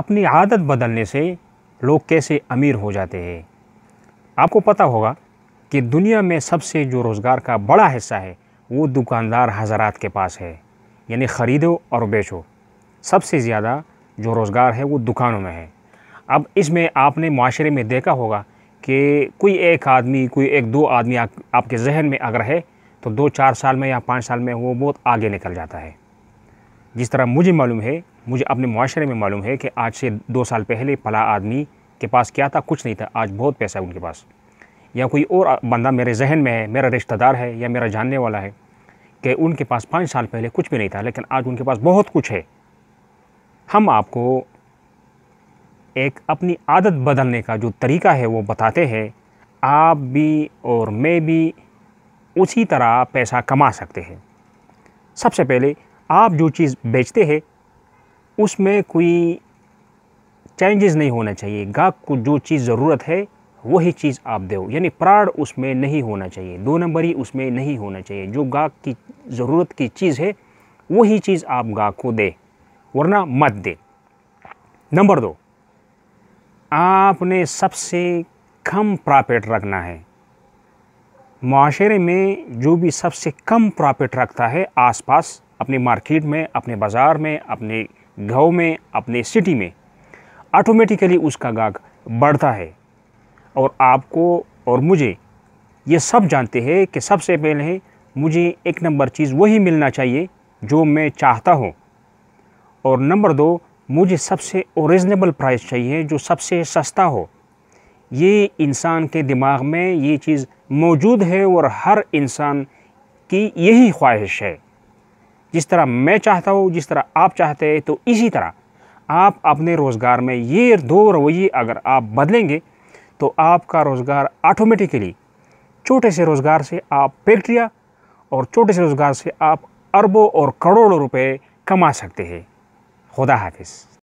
अपनी आदत बदलने से लोग कैसे अमीर हो जाते हैं आपको पता होगा कि दुनिया में सबसे जो रोज़गार का बड़ा हिस्सा है वो दुकानदार हजरात के पास है यानी ख़रीदो और बेचो सबसे ज़्यादा जो रोज़गार है वो दुकानों में है अब इसमें आपने माशरे में देखा होगा कि कोई एक आदमी कोई एक दो आदमी आपके जहन में अगर है तो दो चार साल में या पाँच साल में वो बहुत आगे निकल जाता है जिस तरह मुझे मालूम है मुझे अपने माशरे में मालूम है कि आज से दो साल पहले फला आदमी के पास क्या था कुछ नहीं था आज बहुत पैसा है उनके पास या कोई और बंदा मेरे जहन में है मेरा रिश्तेदार है या मेरा जानने वाला है कि उनके पास पाँच साल पहले कुछ भी नहीं था लेकिन आज उनके पास बहुत कुछ है हम आपको एक अपनी आदत बदलने का जो तरीका है वो बताते हैं आप भी और मैं भी उसी तरह पैसा कमा सकते हैं सबसे पहले आप जो चीज़ बेचते हैं उसमें कोई चेंजेस नहीं होना चाहिए गाहक को जो चीज़ ज़रूरत है वही चीज़ आप दो यानी प्राण उसमें नहीं होना चाहिए दो नंबर ही उसमें नहीं होना चाहिए जो गाहक की ज़रूरत की चीज़ है वही चीज़ आप गाहक को दे वरना मत दे नंबर दो आपने सबसे कम प्रॉफिट रखना है माशरे में जो भी सबसे कम प्रॉफिट रखता है आसपास अपने मार्केट में अपने बाज़ार में अपने गाँव में अपने सिटी में ऑटोमेटिकली उसका गाग बढ़ता है और आपको और मुझे ये सब जानते हैं कि सबसे पहले मुझे एक नंबर चीज़ वही मिलना चाहिए जो मैं चाहता हूँ और नंबर दो मुझे सबसे ओरिजनेबल प्राइस चाहिए जो सबसे सस्ता हो ये इंसान के दिमाग में ये चीज़ मौजूद है और हर इंसान की यही ख्वाहिश है जिस तरह मैं चाहता हूँ जिस तरह आप चाहते हैं तो इसी तरह आप अपने रोज़गार में ये दो रवैये अगर आप बदलेंगे तो आपका रोज़गार ऑटोमेटिकली छोटे से रोज़गार से आप फैक्ट्रियाँ और छोटे से रोज़गार से आप अरबों और करोड़ों रुपए कमा सकते हैं खुदा हाफिज़